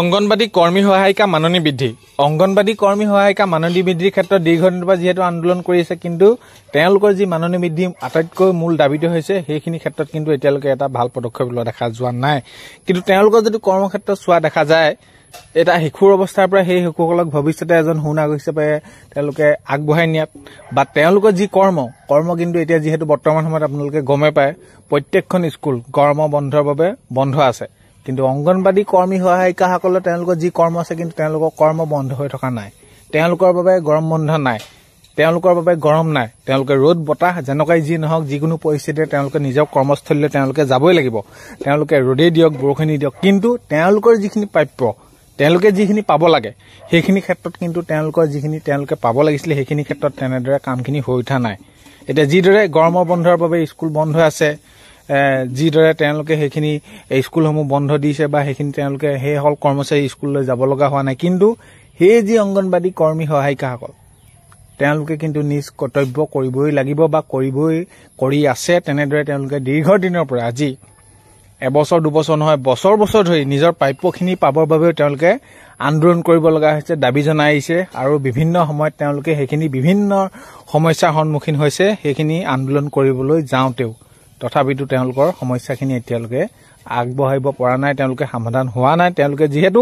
অংগনবাদী কৰ্মী সহায়িকা মাননী বৃদ্ধি অংগনবাদী কৰ্মী সহায়িকা মাননী বৃদ্ধিৰ ক্ষেত্ৰত দীৰ্ঘদিনৰ পৰা যিহেতু আন্দোলন কৰি আছে কিন্তু তেওঁলোকৰ যি মাননী বৃদ্ধি আটাইতকৈ মূল দাবীটো হৈছে সেইখিনি ক্ষেত্ৰত কিন্তু এতিয়ালৈকে এটা ভাল পদক্ষেপ লোৱা দেখা যোৱা নাই কিন্তু তেওঁলোকৰ যদি কৰ্মক্ষেত্ৰ চোৱা দেখা যায় এটা শিশুৰ অৱস্থাৰ পৰা সেই শিশুসকলক ভৱিষ্যতে এজন সু নাগৰিক হিচাপে তেওঁলোকে আগবঢ়াই নিয়াত বা তেওঁলোকৰ যি কৰ্ম কৰ্ম কিন্তু এতিয়া যিহেতু বৰ্তমান সময়ত আপোনালোকে গমেই পায় প্ৰত্যেকখন স্কুল কৰ্ম বন্ধৰ বাবে বন্ধ আছে কিন্তু অংগনবাদী কৰ্মী সহায়িকাসকলৰ তেওঁলোকৰ যি কৰ্ম আছে কিন্তু তেওঁলোকৰ কৰ্ম বন্ধ হৈ থকা নাই তেওঁলোকৰ বাবে গৰম বন্ধ নাই তেওঁলোকৰ বাবে গৰম নাই তেওঁলোকে ৰ'দ বতাহ যেনেকুৱাই যি নহওক যিকোনো পৰিস্থিতিৰে তেওঁলোকে নিজৰ কৰ্মস্থলীলৈ তেওঁলোকে যাবই লাগিব তেওঁলোকে ৰ'দেই দিয়ক বৰষুণেই দিয়ক কিন্তু তেওঁলোকৰ যিখিনি প্ৰাপ্য তেওঁলোকে যিখিনি পাব লাগে সেইখিনি ক্ষেত্ৰত কিন্তু তেওঁলোকৰ যিখিনি তেওঁলোকে পাব লাগিছিলে সেইখিনি ক্ষেত্ৰত তেনেদৰে কামখিনি হৈ উঠা নাই এতিয়া যিদৰে গৰমৰ বন্ধৰ বাবে স্কুল বন্ধ আছে যিদৰে তেওঁলোকে সেইখিনি স্কুলসমূহ বন্ধ দিছে বা সেইখিনি তেওঁলোকে সেইসকল কৰ্মচাৰী স্কুললৈ যাব লগা হোৱা নাই কিন্তু সেই যি অংগনবাদী কৰ্মী সহায়িকাসকল তেওঁলোকে কিন্তু নিজ কৰ্তব্য কৰিবই লাগিব বা কৰিবই কৰি আছে তেনেদৰে তেওঁলোকে দীৰ্ঘদিনৰ পৰা আজি এবছৰ দুবছৰ নহয় বছৰ বছৰ ধৰি নিজৰ প্ৰাপ্যখিনি পাবৰ বাবেও তেওঁলোকে আন্দোলন কৰিব লগা হৈছে দাবী জনাই আহিছে আৰু বিভিন্ন সময়ত তেওঁলোকে সেইখিনি বিভিন্ন সমস্যাৰ সন্মুখীন হৈছে সেইখিনি আন্দোলন কৰিবলৈ যাওঁতেও তথাপিতো তেওঁলোকৰ সমস্যাখিনি এতিয়ালৈকে আগবঢ়াব পৰা নাই তেওঁলোকে সমাধান হোৱা নাই তেওঁলোকে যিহেতু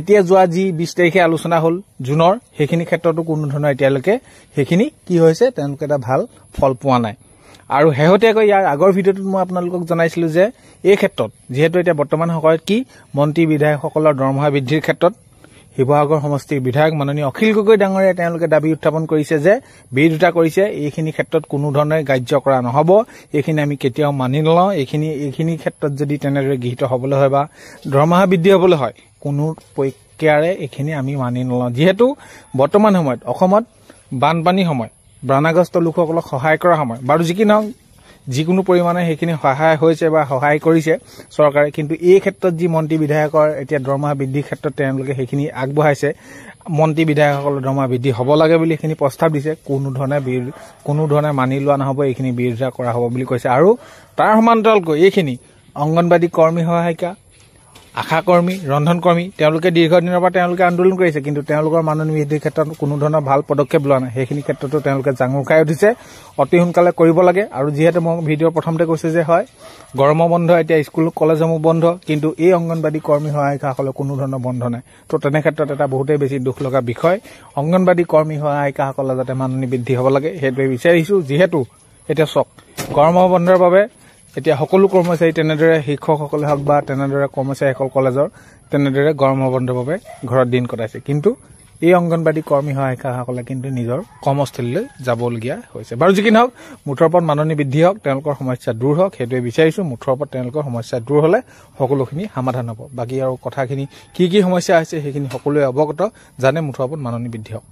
এতিয়া যোৱা যি বিছ তাৰিখে আলোচনা হ'ল জুনৰ সেইখিনি ক্ষেত্ৰতো কোনো ধৰণৰ এতিয়ালৈকে সেইখিনি কি হৈছে তেওঁলোকে এটা ভাল ফল পোৱা নাই আৰু শেহতীয়াকৈ ইয়াৰ আগৰ ভিডিঅ'টোত মই আপোনালোকক জনাইছিলোঁ যে এই ক্ষেত্ৰত যিহেতু এতিয়া বৰ্তমান সময়ত কি মন্ত্ৰী বিধায়কসকলৰ দৰমহা বৃদ্ধিৰ ক্ষেত্ৰত শিৱসাগৰ সমষ্টিৰ বিধায়ক মাননীয় অখিল গগৈ ডাঙৰীয়াই তেওঁলোকে দাবী উত্থাপন কৰিছে যে বিৰোধিতা কৰিছে এইখিনি ক্ষেত্ৰত কোনো ধৰণে গ্ৰাহ্য কৰা নহ'ব এইখিনি আমি কেতিয়াও মানি নলওঁ এইখিনি এইখিনি ক্ষেত্ৰত যদি তেনেদৰে গৃহীত হ'বলৈ হয় বা দৰমহা বৃদ্ধি হ'বলৈ হয় কোনো প্ৰক্ৰিয়াৰে এইখিনি আমি মানি নলওঁ যিহেতু বৰ্তমান সময়ত অসমত বানপানীৰ সময় বানাগ্ৰস্ত লোকসকলক সহায় কৰাৰ সময় বাৰু যি কি নহওক যিকোনো পৰিমাণে সেইখিনি সহায় হৈছে বা সহায় কৰিছে চৰকাৰে কিন্তু এই ক্ষেত্ৰত যি মন্ত্ৰী বিধায়কৰ এতিয়া দৰমহা বৃদ্ধিৰ ক্ষেত্ৰত তেওঁলোকে সেইখিনি আগবঢ়াইছে মন্ত্ৰী বিধায়কসকলৰ দৰমহা বৃদ্ধি হ'ব লাগে বুলি সেইখিনি প্ৰস্তাৱ দিছে কোনো ধৰণে কোনো ধৰণে মানি লোৱা নহ'ব এইখিনি বিৰোধিতা কৰা হ'ব বুলি কৈছে আৰু তাৰ সমান্তৰালকৈ এইখিনি অংগনবাদী কৰ্মী সহায়িকা আশা আশাকৰ্মী ৰন্ধনকৰ্মী তেওঁলোকে দীৰ্ঘদিনৰ পৰা তেওঁলোকে আন্দোলন কৰিছে কিন্তু তেওঁলোকৰ মাননীয় ক্ষেত্ৰত কোনো ধৰণৰ ভাল পদক্ষেপ লোৱা নাই সেইখিনি ক্ষেত্ৰতো তেওঁলোকে জাঙো খাই উঠিছে অতি সোনকালে কৰিব লাগে আৰু যিহেতু মই ভিডিঅ' প্ৰথমতে কৈছোঁ যে হয় গৰমো বন্ধ এতিয়া স্কুল কলেজসমূহ বন্ধ কিন্তু এই অংগনবাদী কৰ্মী সহায়িকাসকলৰ কোনো ধৰণৰ বন্ধ নাই তো তেনে ক্ষেত্ৰত এটা বহুতেই বেছি দুখ লগা বিষয় অংগনবাদী কৰ্মী সহায়িকাসকলৰ যাতে মাননী বৃদ্ধি হ'ব লাগে সেইটোৱে বিচাৰিছোঁ যিহেতু এতিয়া চাওক গৰম বন্ধৰ বাবে এতিয়া সকলো কৰ্মচাৰী তেনেদৰে শিক্ষকসকলে হওক বা তেনেদৰে কৰ্মচাৰীসকল কলেজৰ তেনেদৰে গৰম বন্ধৰ বাবে ঘৰত দিন কটাইছে কিন্তু এই অংগনবাদী কৰ্মী সহায়িকাসকলে কিন্তু নিজৰ কৰ্মস্থলীলৈ যাবলগীয়া হৈছে বাৰু যি কি নহওক মুঠৰ ওপৰত মাননি বৃদ্ধি হওক তেওঁলোকৰ সমস্যা দূৰ হওক সেইটোৱে বিচাৰিছো মুঠৰ ওপৰত তেওঁলোকৰ সমস্যা দূৰ হলে সকলোখিনি সমাধান হব বাকী আৰু কথাখিনি কি কি সমস্যা আছে সেইখিনি সকলোৱে অৱগত জানে মুঠৰ ওপৰত মাননি বৃদ্ধি হওক